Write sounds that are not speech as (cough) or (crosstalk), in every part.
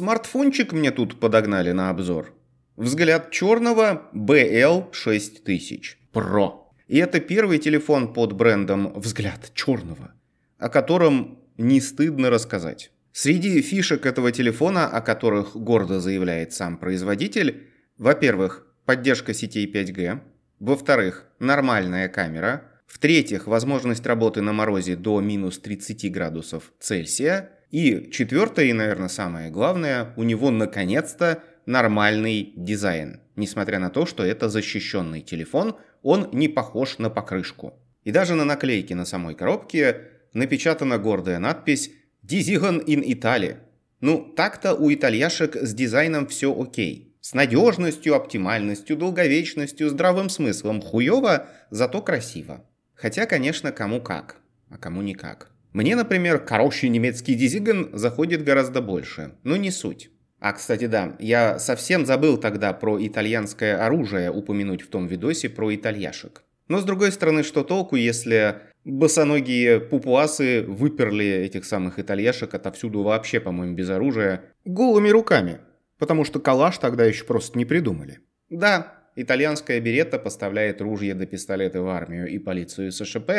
Смартфончик мне тут подогнали на обзор. Взгляд черного BL6000 Pro. И это первый телефон под брендом «Взгляд черного», о котором не стыдно рассказать. Среди фишек этого телефона, о которых гордо заявляет сам производитель, во-первых, поддержка сетей 5G, во-вторых, нормальная камера, в-третьих, возможность работы на морозе до минус 30 градусов Цельсия – и четвертое, и, наверное, самое главное, у него наконец-то нормальный дизайн. Несмотря на то, что это защищенный телефон, он не похож на покрышку. И даже на наклейке на самой коробке напечатана гордая надпись «Дизиган in Italy». Ну, так-то у итальяшек с дизайном все окей. С надежностью, оптимальностью, долговечностью, здравым смыслом хуево, зато красиво. Хотя, конечно, кому как, а кому никак. Мне, например, хороший немецкий дизиган заходит гораздо больше, но не суть. А, кстати, да, я совсем забыл тогда про итальянское оружие упомянуть в том видосе про итальяшек. Но, с другой стороны, что толку, если босоногие пупуасы выперли этих самых итальяшек отовсюду вообще, по-моему, без оружия, голыми руками, потому что калаш тогда еще просто не придумали. Да, итальянская беретта поставляет ружья до да пистолеты в армию и полицию СШП,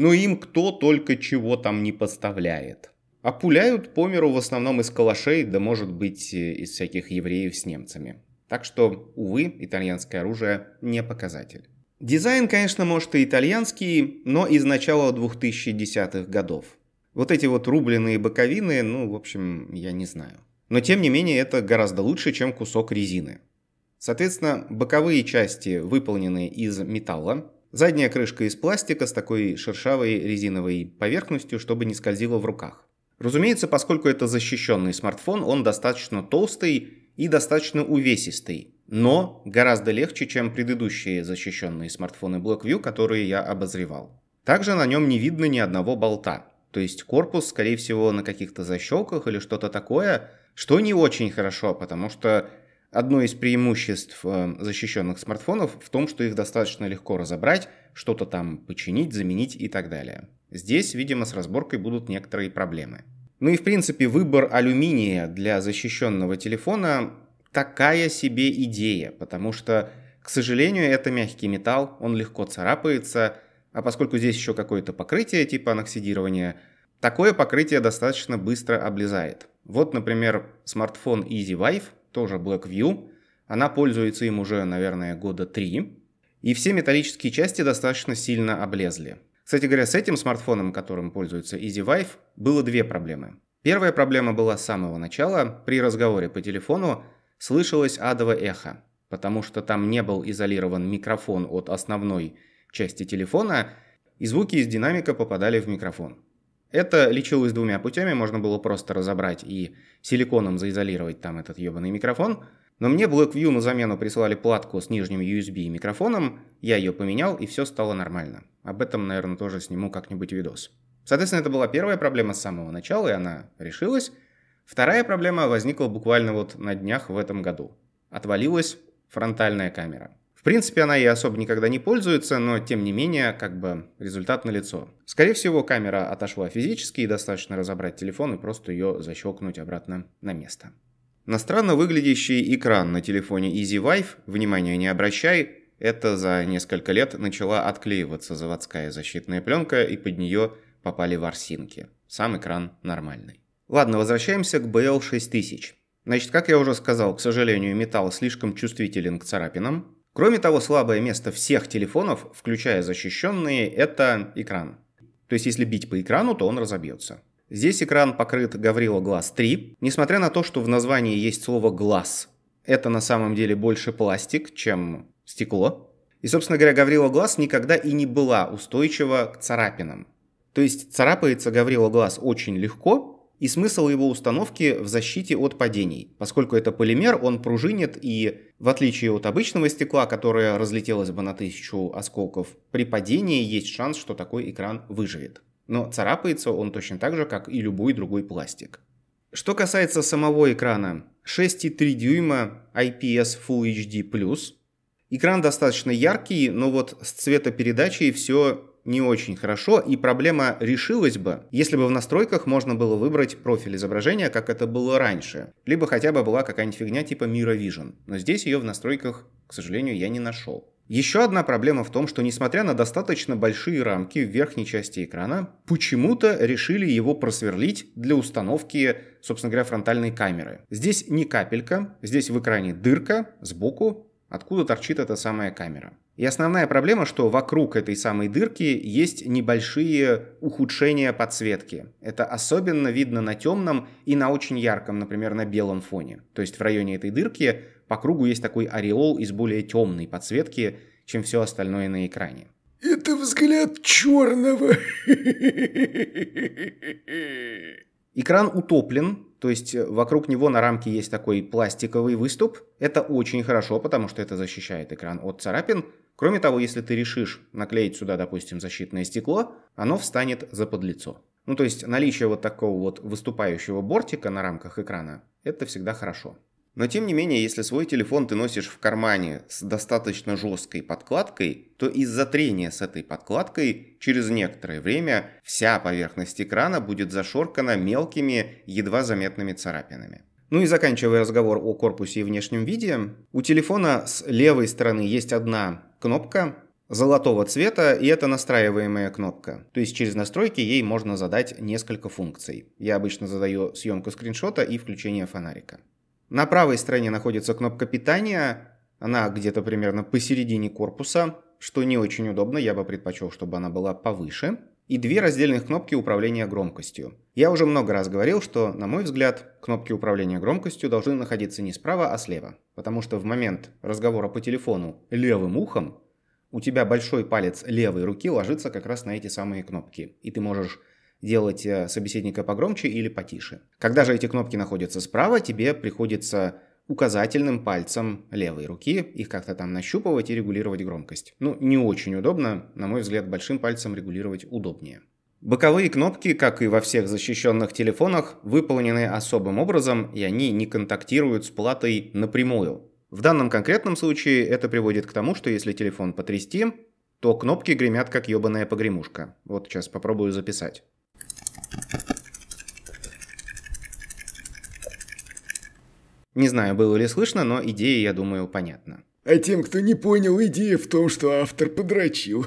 но им кто только чего там не поставляет. А пуляют по миру в основном из калашей, да может быть э, из всяких евреев с немцами. Так что, увы, итальянское оружие не показатель. Дизайн, конечно, может и итальянский, но из начала 2010-х годов. Вот эти вот рубленые боковины, ну, в общем, я не знаю. Но, тем не менее, это гораздо лучше, чем кусок резины. Соответственно, боковые части выполнены из металла, Задняя крышка из пластика с такой шершавой резиновой поверхностью, чтобы не скользило в руках. Разумеется, поскольку это защищенный смартфон, он достаточно толстый и достаточно увесистый, но гораздо легче, чем предыдущие защищенные смартфоны BlackView, которые я обозревал. Также на нем не видно ни одного болта, то есть корпус, скорее всего, на каких-то защелках или что-то такое, что не очень хорошо, потому что Одно из преимуществ э, защищенных смартфонов в том, что их достаточно легко разобрать, что-то там починить, заменить и так далее. Здесь, видимо, с разборкой будут некоторые проблемы. Ну и в принципе выбор алюминия для защищенного телефона такая себе идея, потому что, к сожалению, это мягкий металл, он легко царапается, а поскольку здесь еще какое-то покрытие типа аноксидирования, такое покрытие достаточно быстро облезает. Вот, например, смартфон Easy тоже Blackview. Она пользуется им уже, наверное, года три. И все металлические части достаточно сильно облезли. Кстати говоря, с этим смартфоном, которым пользуется EasyVive, было две проблемы. Первая проблема была с самого начала. При разговоре по телефону слышалось адово эхо, потому что там не был изолирован микрофон от основной части телефона, и звуки из динамика попадали в микрофон. Это лечилось двумя путями, можно было просто разобрать и силиконом заизолировать там этот ебаный микрофон. Но мне BlackView на замену прислали платку с нижним USB и микрофоном, я ее поменял и все стало нормально. Об этом, наверное, тоже сниму как-нибудь видос. Соответственно, это была первая проблема с самого начала, и она решилась. Вторая проблема возникла буквально вот на днях в этом году. Отвалилась фронтальная камера. В принципе, она ей особо никогда не пользуется, но тем не менее, как бы результат налицо. Скорее всего, камера отошла физически и достаточно разобрать телефон и просто ее защелкнуть обратно на место. На странно выглядящий экран на телефоне Easy Wife, внимания не обращай, это за несколько лет начала отклеиваться заводская защитная пленка и под нее попали ворсинки. Сам экран нормальный. Ладно, возвращаемся к BL6000. Значит, как я уже сказал, к сожалению, металл слишком чувствителен к царапинам, Кроме того, слабое место всех телефонов, включая защищенные, это экран. То есть, если бить по экрану, то он разобьется. Здесь экран покрыт Гаврила Глаз 3. Несмотря на то, что в названии есть слово «глаз», это на самом деле больше пластик, чем стекло. И, собственно говоря, Гаврила Глаз никогда и не была устойчива к царапинам. То есть царапается Гаврила Глаз очень легко, и смысл его установки в защите от падений. Поскольку это полимер, он пружинит и, в отличие от обычного стекла, которое разлетелось бы на тысячу осколков, при падении есть шанс, что такой экран выживет. Но царапается он точно так же, как и любой другой пластик. Что касается самого экрана, 6,3 дюйма IPS Full HD+, Экран достаточно яркий, но вот с цветопередачей все не очень хорошо, и проблема решилась бы, если бы в настройках можно было выбрать профиль изображения, как это было раньше, либо хотя бы была какая-нибудь фигня типа Vision, но здесь ее в настройках, к сожалению, я не нашел. Еще одна проблема в том, что несмотря на достаточно большие рамки в верхней части экрана, почему-то решили его просверлить для установки, собственно говоря, фронтальной камеры. Здесь не капелька, здесь в экране дырка сбоку, откуда торчит эта самая камера. И основная проблема, что вокруг этой самой дырки есть небольшие ухудшения подсветки. Это особенно видно на темном и на очень ярком, например, на белом фоне. То есть в районе этой дырки по кругу есть такой ореол из более темной подсветки, чем все остальное на экране. Это взгляд черного. (laughs) Экран утоплен, то есть э, вокруг него на рамке есть такой пластиковый выступ. Это очень хорошо, потому что это защищает экран от царапин. Кроме того, если ты решишь наклеить сюда, допустим, защитное стекло, оно встанет за подлицо. Ну то есть наличие вот такого вот выступающего бортика на рамках экрана, это всегда хорошо. Но тем не менее, если свой телефон ты носишь в кармане с достаточно жесткой подкладкой, то из-за трения с этой подкладкой через некоторое время вся поверхность экрана будет зашоркана мелкими, едва заметными царапинами. Ну и заканчивая разговор о корпусе и внешнем виде, у телефона с левой стороны есть одна кнопка, золотого цвета, и это настраиваемая кнопка. То есть через настройки ей можно задать несколько функций. Я обычно задаю съемку скриншота и включение фонарика. На правой стороне находится кнопка питания, она где-то примерно посередине корпуса, что не очень удобно, я бы предпочел, чтобы она была повыше. И две раздельных кнопки управления громкостью. Я уже много раз говорил, что, на мой взгляд, кнопки управления громкостью должны находиться не справа, а слева. Потому что в момент разговора по телефону левым ухом у тебя большой палец левой руки ложится как раз на эти самые кнопки. И ты можешь делать э, собеседника погромче или потише. Когда же эти кнопки находятся справа, тебе приходится указательным пальцем левой руки, их как-то там нащупывать и регулировать громкость. Ну, не очень удобно, на мой взгляд, большим пальцем регулировать удобнее. Боковые кнопки, как и во всех защищенных телефонах, выполнены особым образом, и они не контактируют с платой напрямую. В данном конкретном случае это приводит к тому, что если телефон потрясти, то кнопки гремят как ебаная погремушка. Вот сейчас попробую записать. Не знаю, было ли слышно, но идея, я думаю, понятна. А тем, кто не понял, идея в том, что автор подрочил.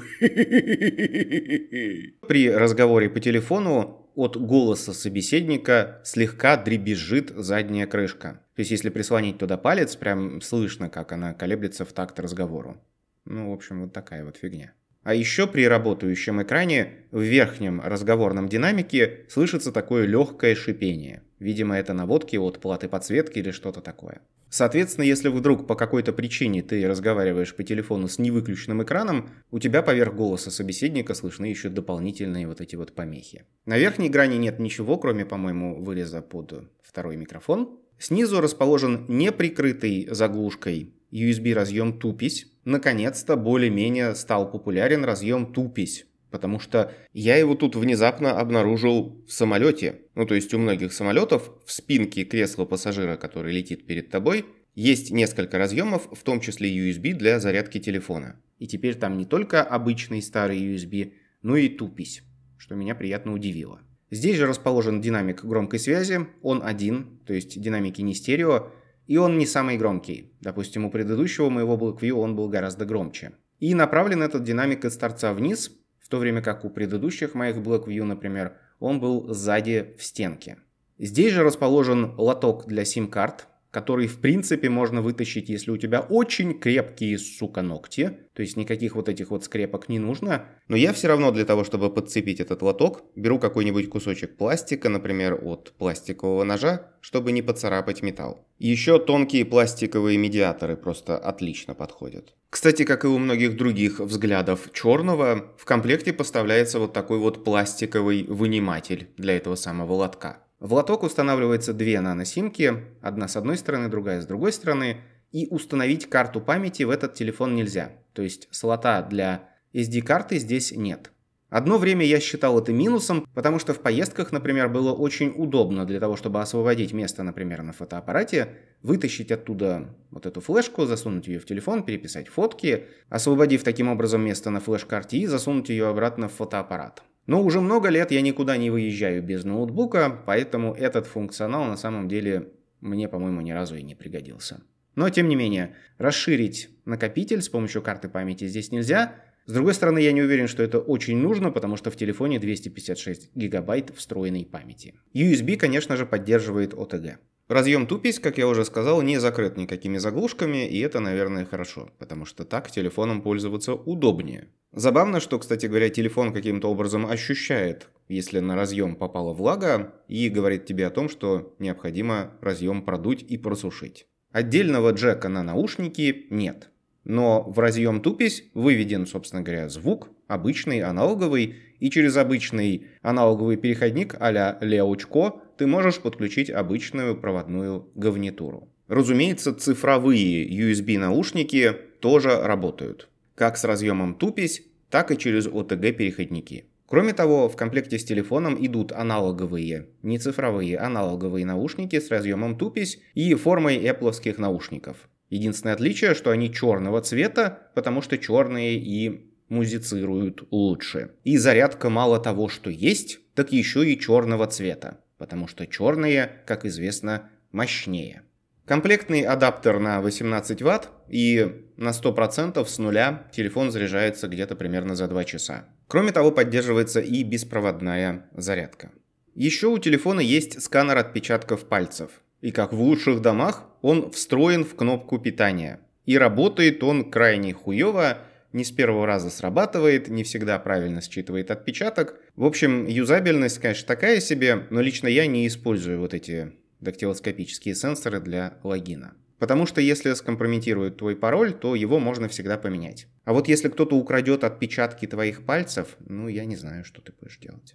(laughs) При разговоре по телефону от голоса собеседника слегка дребезжит задняя крышка. То есть, если прислонить туда палец, прям слышно, как она колеблется в такт разговору. Ну, в общем, вот такая вот фигня. А еще при работающем экране в верхнем разговорном динамике слышится такое легкое шипение. Видимо, это наводки от платы подсветки или что-то такое. Соответственно, если вдруг по какой-то причине ты разговариваешь по телефону с невыключенным экраном, у тебя поверх голоса собеседника слышны еще дополнительные вот эти вот помехи. На верхней грани нет ничего, кроме, по-моему, выреза под второй микрофон. Снизу расположен неприкрытый заглушкой USB разъем тупись. Наконец-то более-менее стал популярен разъем тупись Потому что я его тут внезапно обнаружил в самолете. Ну, то есть у многих самолетов в спинке кресла пассажира, который летит перед тобой, есть несколько разъемов, в том числе USB для зарядки телефона. И теперь там не только обычный старый USB, но и тупись, что меня приятно удивило. Здесь же расположен динамик громкой связи, он один, то есть динамики не стерео, и он не самый громкий. Допустим, у предыдущего моего BlackView он был гораздо громче. И направлен этот динамик из торца вниз, в то время как у предыдущих моих BlackView, например, он был сзади в стенке. Здесь же расположен лоток для сим-карт, который, в принципе, можно вытащить, если у тебя очень крепкие, сука, ногти. То есть никаких вот этих вот скрепок не нужно. Но я все равно для того, чтобы подцепить этот лоток, беру какой-нибудь кусочек пластика, например, от пластикового ножа, чтобы не поцарапать металл. Еще тонкие пластиковые медиаторы просто отлично подходят. Кстати, как и у многих других взглядов черного, в комплекте поставляется вот такой вот пластиковый выниматель для этого самого лотка. В лоток устанавливается две наносимки, одна с одной стороны, другая с другой стороны, и установить карту памяти в этот телефон нельзя. То есть слота для SD-карты здесь нет. Одно время я считал это минусом, потому что в поездках, например, было очень удобно для того, чтобы освободить место, например, на фотоаппарате, вытащить оттуда вот эту флешку, засунуть ее в телефон, переписать фотки, освободив таким образом место на флеш-карте и засунуть ее обратно в фотоаппарат. Но уже много лет я никуда не выезжаю без ноутбука, поэтому этот функционал на самом деле мне, по-моему, ни разу и не пригодился. Но, тем не менее, расширить накопитель с помощью карты памяти здесь нельзя. С другой стороны, я не уверен, что это очень нужно, потому что в телефоне 256 гигабайт встроенной памяти. USB, конечно же, поддерживает OTG. Разъем тупись, как я уже сказал, не закрыт никакими заглушками, и это, наверное, хорошо, потому что так телефоном пользоваться удобнее. Забавно, что, кстати говоря, телефон каким-то образом ощущает, если на разъем попала влага, и говорит тебе о том, что необходимо разъем продуть и просушить. Отдельного джека на наушники нет. Но в разъем тупись выведен, собственно говоря, звук, обычный, аналоговый, и через обычный аналоговый переходник а-ля Леочко ты можешь подключить обычную проводную говнитуру. Разумеется, цифровые USB-наушники тоже работают. Как с разъемом тупись, так и через OTG-переходники. Кроме того, в комплекте с телефоном идут аналоговые, не цифровые, аналоговые наушники с разъемом тупись и формой эпловских наушников. Единственное отличие, что они черного цвета, потому что черные и музицируют лучше. И зарядка мало того, что есть, так еще и черного цвета потому что черные, как известно, мощнее. Комплектный адаптер на 18 Вт и на 100% с нуля телефон заряжается где-то примерно за 2 часа. Кроме того, поддерживается и беспроводная зарядка. Еще у телефона есть сканер отпечатков пальцев. И как в лучших домах, он встроен в кнопку питания. И работает он крайне хуево, не с первого раза срабатывает, не всегда правильно считывает отпечаток, в общем, юзабельность, конечно, такая себе, но лично я не использую вот эти дактилоскопические сенсоры для логина. Потому что если скомпрометируют твой пароль, то его можно всегда поменять. А вот если кто-то украдет отпечатки твоих пальцев, ну я не знаю, что ты будешь делать.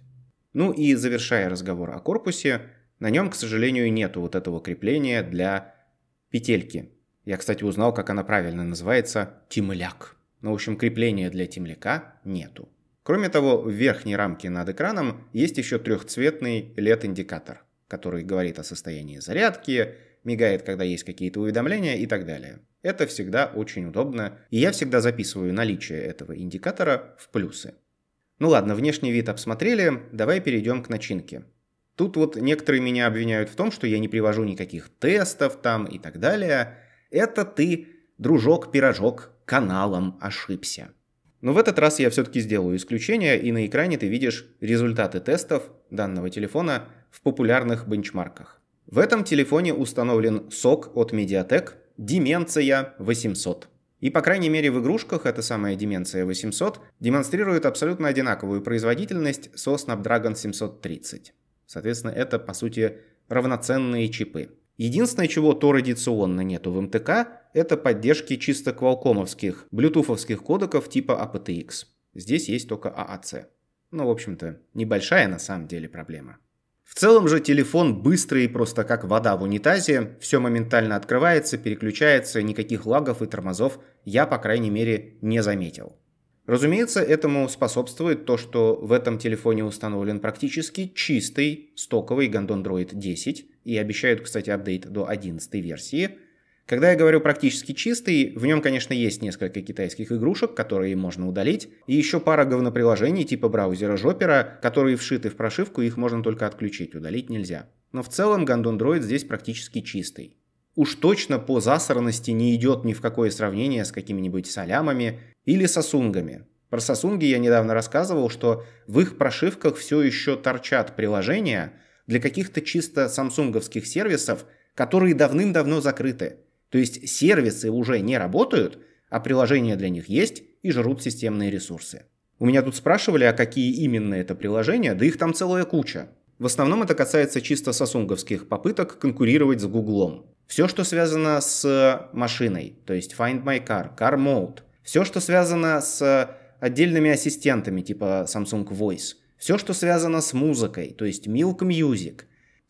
Ну и завершая разговор о корпусе, на нем, к сожалению, нету вот этого крепления для петельки. Я, кстати, узнал, как она правильно называется – тимляк. Ну, в общем, крепления для темляка нету. Кроме того, в верхней рамке над экраном есть еще трехцветный LED-индикатор, который говорит о состоянии зарядки, мигает, когда есть какие-то уведомления и так далее. Это всегда очень удобно, и я всегда записываю наличие этого индикатора в плюсы. Ну ладно, внешний вид обсмотрели, давай перейдем к начинке. Тут вот некоторые меня обвиняют в том, что я не привожу никаких тестов там и так далее. Это ты, дружок-пирожок, каналом ошибся. Но в этот раз я все-таки сделаю исключение, и на экране ты видишь результаты тестов данного телефона в популярных бенчмарках. В этом телефоне установлен сок от Mediatek Dimensia 800. И по крайней мере в игрушках эта самая Dimensia 800 демонстрирует абсолютно одинаковую производительность со Snapdragon 730. Соответственно, это по сути равноценные чипы. Единственное, чего то традиционно нету в МТК, это поддержки чисто квалкомовских, блютуфовских кодеков типа aptX. А Здесь есть только AAC. А а ну, в общем-то, небольшая на самом деле проблема. В целом же телефон быстрый, просто как вода в унитазе, все моментально открывается, переключается, никаких лагов и тормозов я, по крайней мере, не заметил. Разумеется, этому способствует то, что в этом телефоне установлен практически чистый стоковый Gondon Droid 10, и обещают, кстати, апдейт до 11 версии – когда я говорю практически чистый, в нем, конечно, есть несколько китайских игрушек, которые можно удалить, и еще пара говноприложений типа браузера Жопера, которые вшиты в прошивку, их можно только отключить, удалить нельзя. Но в целом Гандон здесь практически чистый. Уж точно по засранности не идет ни в какое сравнение с какими-нибудь солямами или сосунгами. Про сосунги я недавно рассказывал, что в их прошивках все еще торчат приложения для каких-то чисто самсунговских сервисов, которые давным-давно закрыты – то есть сервисы уже не работают, а приложения для них есть и жрут системные ресурсы. У меня тут спрашивали, а какие именно это приложения, да их там целая куча. В основном это касается чисто сосунговских попыток конкурировать с Гуглом. Все, что связано с машиной, то есть Find My Car, Car Mode, все, что связано с отдельными ассистентами типа Samsung Voice, все, что связано с музыкой, то есть Milk Music,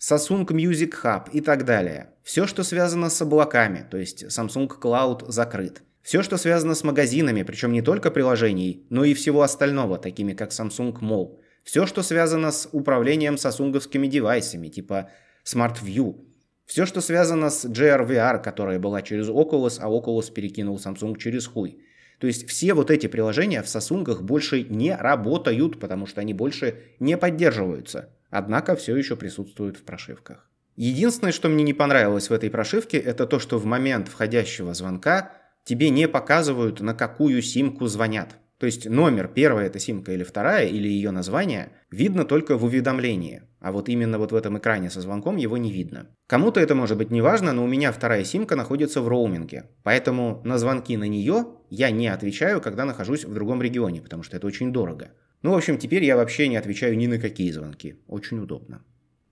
Samsung Music Hub и так далее. Все, что связано с облаками, то есть Samsung Cloud закрыт. Все, что связано с магазинами, причем не только приложений, но и всего остального, такими как Samsung Mall. Все, что связано с управлением сосунговскими девайсами, типа Smart View. Все, что связано с GRVR, которая была через Oculus, а Oculus перекинул Samsung через хуй. То есть все вот эти приложения в сосунгах больше не работают, потому что они больше не поддерживаются однако все еще присутствуют в прошивках. Единственное, что мне не понравилось в этой прошивке, это то, что в момент входящего звонка тебе не показывают, на какую симку звонят. То есть номер, первая эта симка или вторая, или ее название, видно только в уведомлении. А вот именно вот в этом экране со звонком его не видно. Кому-то это может быть не важно, но у меня вторая симка находится в роуминге. Поэтому на звонки на нее я не отвечаю, когда нахожусь в другом регионе, потому что это очень дорого. Ну, в общем, теперь я вообще не отвечаю ни на какие звонки. Очень удобно.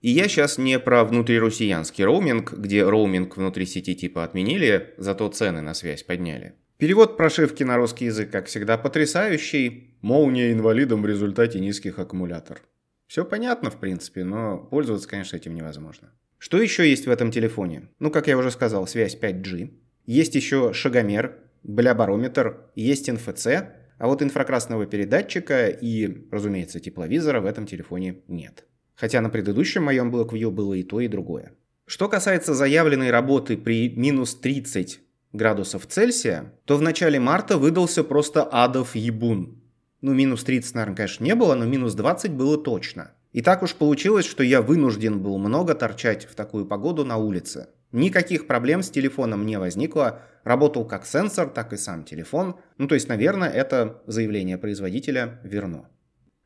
И я сейчас не про внутрируссиянский роуминг, где роуминг внутри сети типа отменили, зато цены на связь подняли. Перевод прошивки на русский язык, как всегда, потрясающий. Молния инвалидом в результате низких аккумулятор. Все понятно, в принципе, но пользоваться, конечно, этим невозможно. Что еще есть в этом телефоне? Ну, как я уже сказал, связь 5G. Есть еще шагомер, бля есть НФЦ, а вот инфракрасного передатчика и, разумеется, тепловизора в этом телефоне нет. Хотя на предыдущем моем Blackview было и то, и другое. Что касается заявленной работы при минус 30 градусов Цельсия, то в начале марта выдался просто адов ебун. Ну, минус 30, наверное, конечно, не было, но минус 20 было точно. И так уж получилось, что я вынужден был много торчать в такую погоду на улице. Никаких проблем с телефоном не возникло, работал как сенсор, так и сам телефон. Ну то есть, наверное, это заявление производителя верно.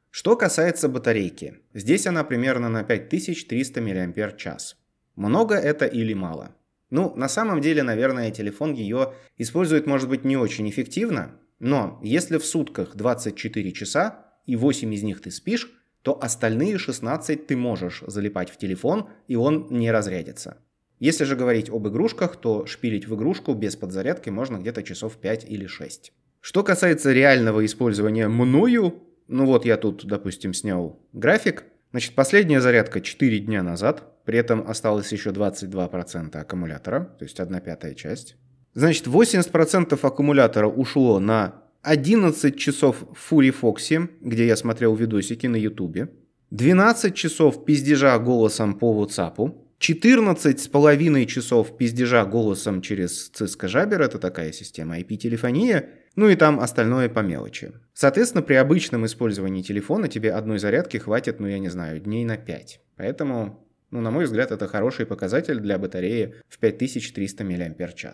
Что касается батарейки, здесь она примерно на 5300 мАч. Много это или мало? Ну, на самом деле, наверное, телефон ее использует, может быть, не очень эффективно, но если в сутках 24 часа и 8 из них ты спишь, то остальные 16 ты можешь залипать в телефон, и он не разрядится. Если же говорить об игрушках, то шпилить в игрушку без подзарядки можно где-то часов 5 или 6. Что касается реального использования мною, ну вот я тут, допустим, снял график. Значит, последняя зарядка 4 дня назад, при этом осталось еще 22% аккумулятора, то есть 1 пятая часть. Значит, 80% аккумулятора ушло на 11 часов в Фури Фокси, где я смотрел видосики на ютубе, 12 часов пиздежа голосом по WhatsApp, 14 с половиной часов пиздежа голосом через Cisco Jabber, это такая система IP-телефония, ну и там остальное по мелочи. Соответственно, при обычном использовании телефона тебе одной зарядки хватит, ну я не знаю, дней на 5. Поэтому, ну на мой взгляд, это хороший показатель для батареи в 5300 мАч.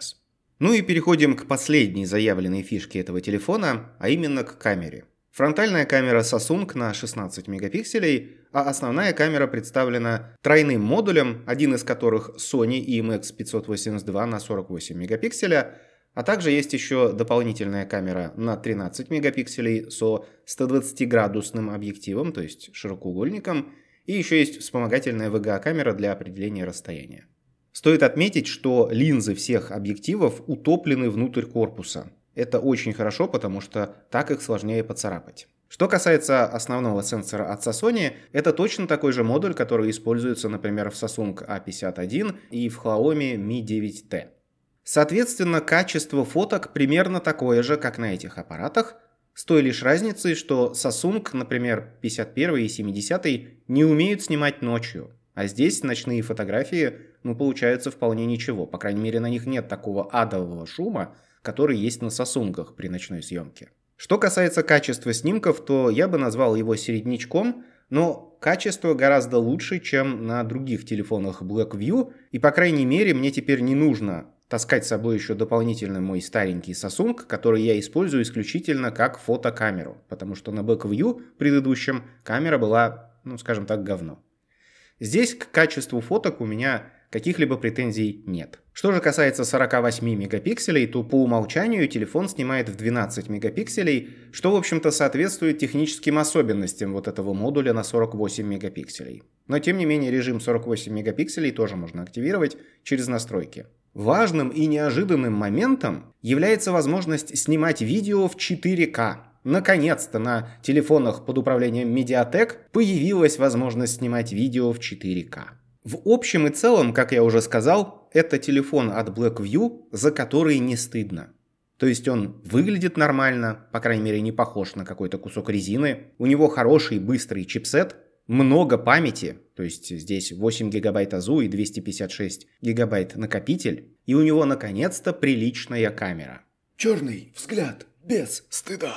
Ну и переходим к последней заявленной фишке этого телефона, а именно к камере. Фронтальная камера Samsung на 16 мегапикселей а основная камера представлена тройным модулем, один из которых Sony IMX582 e на 48 мегапикселя, а также есть еще дополнительная камера на 13 мегапикселей со 120-градусным объективом, то есть широкоугольником, и еще есть вспомогательная VGA-камера а для определения расстояния. Стоит отметить, что линзы всех объективов утоплены внутрь корпуса. Это очень хорошо, потому что так их сложнее поцарапать. Что касается основного сенсора от Sasoni, это точно такой же модуль, который используется, например, в Samsung A51 и в Huawei Mi 9T. Соответственно, качество фоток примерно такое же, как на этих аппаратах, с той лишь разницей, что Samsung, например, 51 и 70 не умеют снимать ночью, а здесь ночные фотографии, ну, получаются вполне ничего, по крайней мере, на них нет такого адового шума, который есть на сосунгах при ночной съемке. Что касается качества снимков, то я бы назвал его середнячком, но качество гораздо лучше, чем на других телефонах Blackview, и по крайней мере мне теперь не нужно таскать с собой еще дополнительно мой старенький Samsung, который я использую исключительно как фотокамеру, потому что на Blackview предыдущем камера была, ну скажем так, говно. Здесь к качеству фоток у меня каких-либо претензий нет. Что же касается 48 мегапикселей, то по умолчанию телефон снимает в 12 мегапикселей, что в общем-то соответствует техническим особенностям вот этого модуля на 48 мегапикселей. Но тем не менее режим 48 мегапикселей тоже можно активировать через настройки. Важным и неожиданным моментом является возможность снимать видео в 4К, наконец-то на телефонах под управлением Mediatek появилась возможность снимать видео в 4К. В общем и целом, как я уже сказал, это телефон от Blackview, за который не стыдно. То есть он выглядит нормально, по крайней мере не похож на какой-то кусок резины. У него хороший быстрый чипсет, много памяти, то есть здесь 8 гигабайт АЗУ и 256 гигабайт накопитель. И у него наконец-то приличная камера. Черный взгляд без стыда.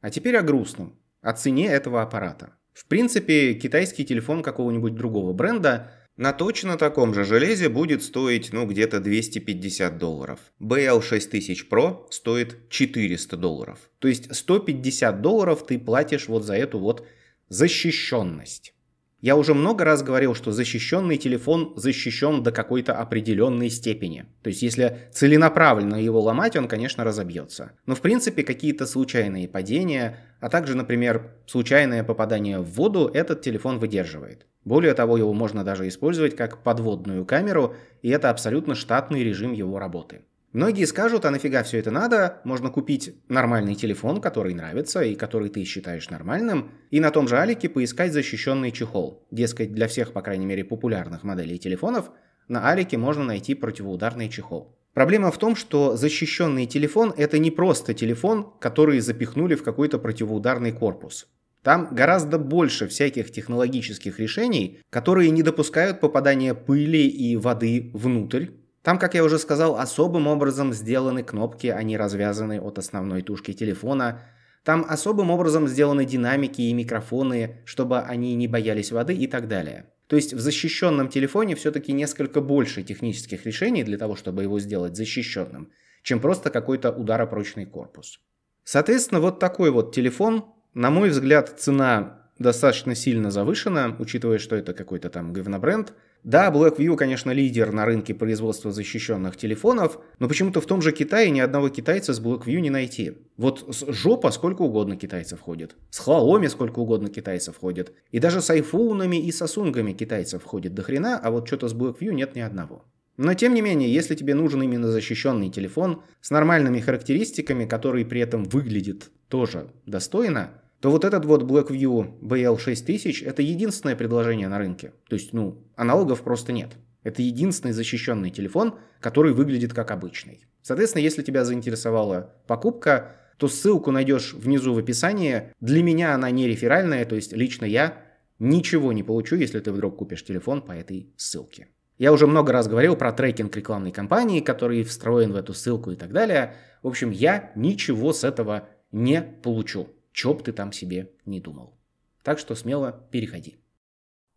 А теперь о грустном, о цене этого аппарата. В принципе, китайский телефон какого-нибудь другого бренда на точно таком же железе будет стоить, ну, где-то 250 долларов. BL 6000 Pro стоит 400 долларов. То есть 150 долларов ты платишь вот за эту вот защищенность. Я уже много раз говорил, что защищенный телефон защищен до какой-то определенной степени. То есть если целенаправленно его ломать, он, конечно, разобьется. Но в принципе какие-то случайные падения, а также, например, случайное попадание в воду этот телефон выдерживает. Более того, его можно даже использовать как подводную камеру, и это абсолютно штатный режим его работы. Многие скажут, а нафига все это надо, можно купить нормальный телефон, который нравится и который ты считаешь нормальным, и на том же Алике поискать защищенный чехол. Дескать, для всех, по крайней мере, популярных моделей телефонов, на Алике можно найти противоударный чехол. Проблема в том, что защищенный телефон – это не просто телефон, который запихнули в какой-то противоударный корпус. Там гораздо больше всяких технологических решений, которые не допускают попадания пыли и воды внутрь, там, как я уже сказал, особым образом сделаны кнопки, они развязаны от основной тушки телефона. Там особым образом сделаны динамики и микрофоны, чтобы они не боялись воды и так далее. То есть в защищенном телефоне все-таки несколько больше технических решений для того, чтобы его сделать защищенным, чем просто какой-то ударопрочный корпус. Соответственно, вот такой вот телефон, на мой взгляд, цена достаточно сильно завышена, учитывая, что это какой-то там говнобренд – да, BlackView, конечно, лидер на рынке производства защищенных телефонов, но почему-то в том же Китае ни одного китайца с BlackView не найти. Вот с жопа сколько угодно китайцев ходит, с Huawei сколько угодно китайцев ходит, и даже с айфунами и сосунгами китайцев ходит до хрена, а вот что-то с BlackView нет ни одного. Но тем не менее, если тебе нужен именно защищенный телефон с нормальными характеристиками, который при этом выглядит тоже достойно, то вот этот вот BlackView BL6000 это единственное предложение на рынке. То есть, ну, аналогов просто нет. Это единственный защищенный телефон, который выглядит как обычный. Соответственно, если тебя заинтересовала покупка, то ссылку найдешь внизу в описании. Для меня она не реферальная, то есть лично я ничего не получу, если ты вдруг купишь телефон по этой ссылке. Я уже много раз говорил про трекинг рекламной кампании, который встроен в эту ссылку и так далее. В общем, я ничего с этого не получу чё ты там себе не думал. Так что смело переходи.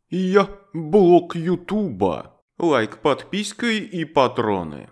Я блог Ютуба. Лайк, подписка и патроны.